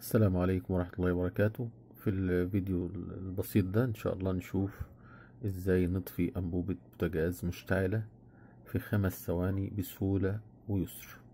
السلام عليكم ورحمة الله وبركاته في الفيديو البسيط ده ان شاء الله نشوف ازاي نطفي انبوبة بوتاجاز مشتعلة في خمس ثواني بسهولة ويسر